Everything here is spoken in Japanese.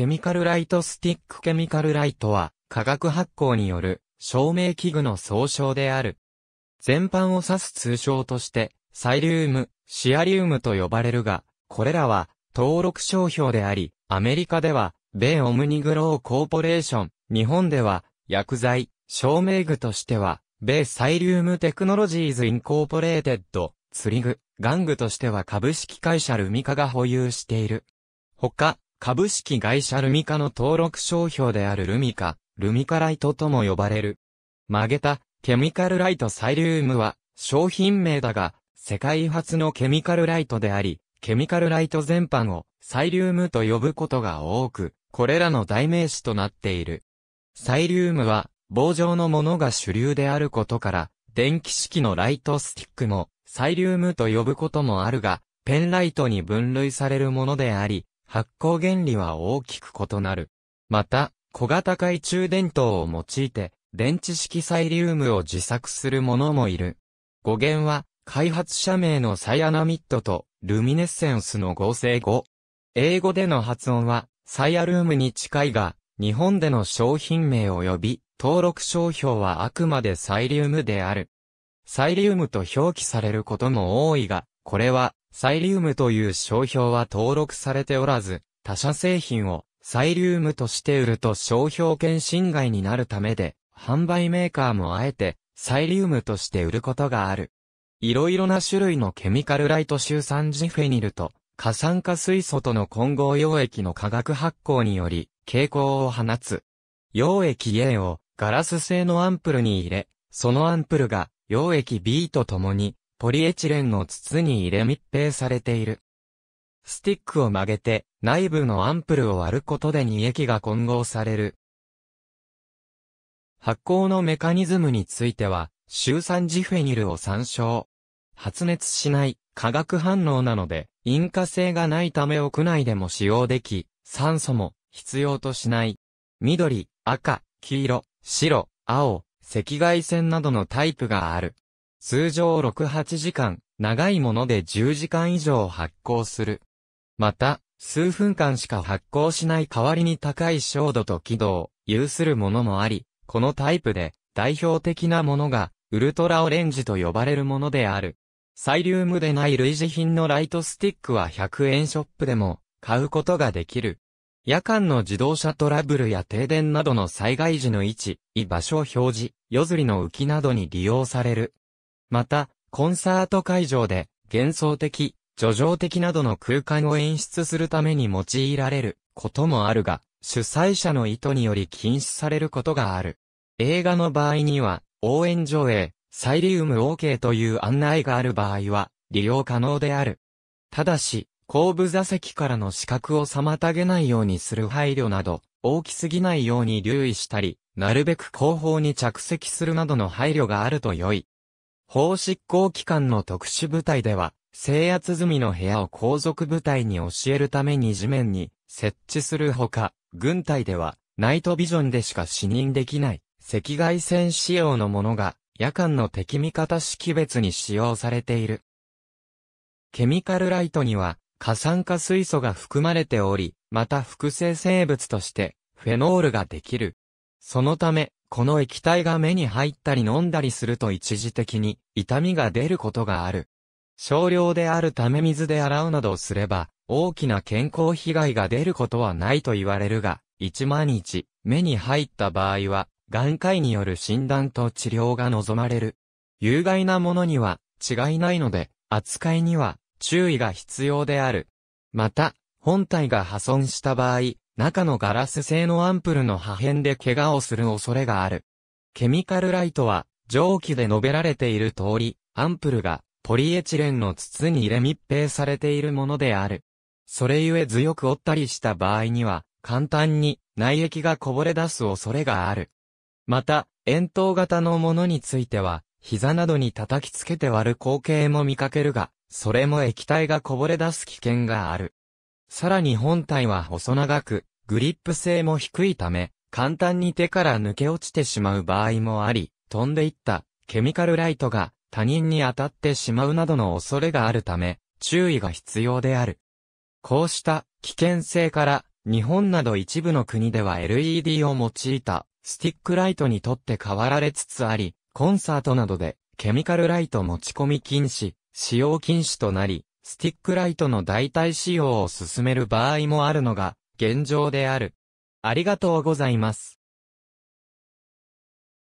ケミカルライトスティックケミカルライトは、化学発光による照明器具の総称である。全般を指す通称として、サイリウム、シアリウムと呼ばれるが、これらは登録商標であり、アメリカでは、米オムニグローコーポレーション、日本では、薬剤、照明具としては、米サイリウムテクノロジーズインコーポレーテッド、釣り具、玩具としては株式会社ルミカが保有している。他、株式会社ルミカの登録商標であるルミカ、ルミカライトとも呼ばれる。曲げた、ケミカルライトサイリウムは、商品名だが、世界初のケミカルライトであり、ケミカルライト全般をサイリウムと呼ぶことが多く、これらの代名詞となっている。サイリウムは、棒状のものが主流であることから、電気式のライトスティックも、サイリウムと呼ぶこともあるが、ペンライトに分類されるものであり、発光原理は大きく異なる。また、小型懐中電灯を用いて、電池式サイリウムを自作する者もいる。語源は、開発者名のサイアナミッドとルミネッセンスの合成語。英語での発音は、サイアルームに近いが、日本での商品名及び、登録商標はあくまでサイリウムである。サイリウムと表記されることも多いが、これはサイリウムという商標は登録されておらず、他社製品をサイリウムとして売ると商標権侵害になるためで、販売メーカーもあえてサイリウムとして売ることがある。いろいろな種類のケミカルライト臭酸ジフェニルと過酸化水素との混合溶液の化学発酵により蛍光を放つ。溶液 A をガラス製のアンプルに入れ、そのアンプルが溶液 B と共にポリエチレンの筒に入れ密閉されている。スティックを曲げて、内部のアンプルを割ることで2液が混合される。発酵のメカニズムについては、シュウ酸ジフェニルを参照。発熱しない化学反応なので、引火性がないため屋内でも使用でき、酸素も必要としない。緑、赤、黄色、白、青、赤外線などのタイプがある。通常6、8時間、長いもので10時間以上発酵する。また、数分間しか発酵しない代わりに高い照度と軌道、を有するものもあり、このタイプで代表的なものがウルトラオレンジと呼ばれるものである。サイリウムでない類似品のライトスティックは100円ショップでも買うことができる。夜間の自動車トラブルや停電などの災害時の位置、居場所表示、夜釣りの浮きなどに利用される。また、コンサート会場で幻想的、叙情的などの空間を演出するために用いられることもあるが、主催者の意図により禁止されることがある。映画の場合には、応援上映、サイリウム OK という案内がある場合は、利用可能である。ただし、後部座席からの視覚を妨げないようにする配慮など、大きすぎないように留意したり、なるべく後方に着席するなどの配慮があると良い。法執行機関の特殊部隊では、制圧済みの部屋を皇族部隊に教えるために地面に設置するほか、軍隊では、ナイトビジョンでしか視認できない、赤外線仕様のものが、夜間の敵味方識別に使用されている。ケミカルライトには、過酸化水素が含まれており、また複製生物として、フェノールができる、そのため、この液体が目に入ったり飲んだりすると一時的に痛みが出ることがある。少量であるため水で洗うなどすれば、大きな健康被害が出ることはないと言われるが、1万日、目に入った場合は、眼科医による診断と治療が望まれる。有害なものには違いないので、扱いには注意が必要である。また、本体が破損した場合、中のガラス製のアンプルの破片で怪我をする恐れがある。ケミカルライトは、蒸気で述べられている通り、アンプルがポリエチレンの筒に入れ密閉されているものである。それゆえ強く折ったりした場合には、簡単に内液がこぼれ出す恐れがある。また、円筒型のものについては、膝などに叩きつけて割る光景も見かけるが、それも液体がこぼれ出す危険がある。さらに本体は細長く、グリップ性も低いため、簡単に手から抜け落ちてしまう場合もあり、飛んでいったケミカルライトが他人に当たってしまうなどの恐れがあるため、注意が必要である。こうした危険性から日本など一部の国では LED を用いたスティックライトにとって変わられつつあり、コンサートなどでケミカルライト持ち込み禁止、使用禁止となり、スティックライトの代替使用を進める場合もあるのが現状である。ありがとうございます。